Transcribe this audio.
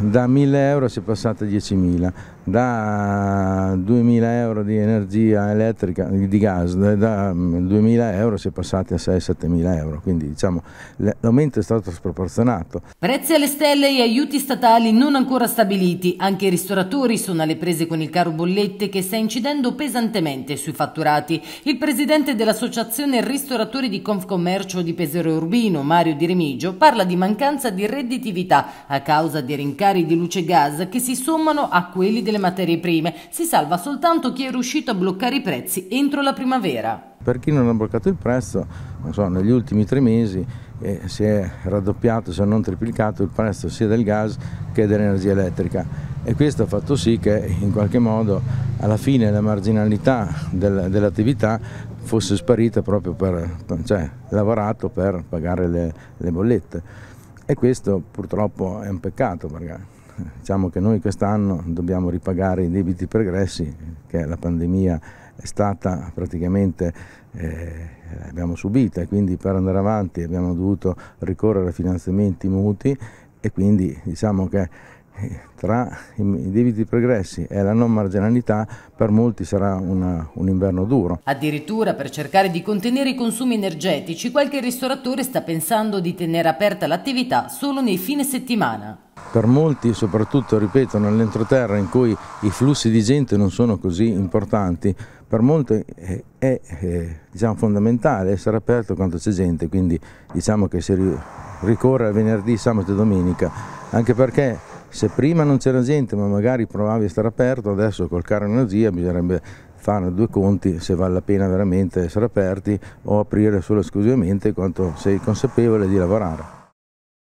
da 1000 euro si è passata a 10.000, da 2.000 euro di energia elettrica, di gas, da 2.000 mm, euro si è passati a 6-7.000 euro, quindi diciamo l'aumento è stato sproporzionato. Prezzi alle stelle e aiuti statali non ancora stabiliti, anche i ristoratori sono alle prese con il caro bollette che sta incidendo pesantemente sui fatturati. Il presidente dell'associazione ristoratori di Confcommercio di Pesero Urbino, Mario Di Remigio, parla di mancanza di redditività a causa di rincari rincari di luce e gas che si sommano a quelli delle materie prime. Si salva soltanto chi è riuscito a bloccare i prezzi entro la primavera. Per chi non ha bloccato il prezzo, so, negli ultimi tre mesi eh, si è raddoppiato, se non triplicato, il prezzo sia del gas che dell'energia elettrica e questo ha fatto sì che in qualche modo alla fine la marginalità del, dell'attività fosse sparita proprio per, cioè lavorato per pagare le, le bollette. E questo purtroppo è un peccato perché eh, diciamo che noi quest'anno dobbiamo ripagare i debiti pregressi che la pandemia è stata praticamente eh, abbiamo subita e quindi per andare avanti abbiamo dovuto ricorrere a finanziamenti muti e quindi diciamo che tra i debiti progressi e la non marginalità per molti sarà una, un inverno duro. Addirittura per cercare di contenere i consumi energetici qualche ristoratore sta pensando di tenere aperta l'attività solo nei fine settimana. Per molti, soprattutto, ripeto, nell'entroterra in cui i flussi di gente non sono così importanti, per molti eh, è, è, eh, è diciamo, fondamentale essere aperto quando c'è gente, quindi diciamo che si ricorre a venerdì, sabato e domenica, anche perché se prima non c'era gente ma magari provavi a stare aperto, adesso col caro energia bisognerebbe fare due conti se vale la pena veramente essere aperti o aprire solo esclusivamente quanto sei consapevole di lavorare.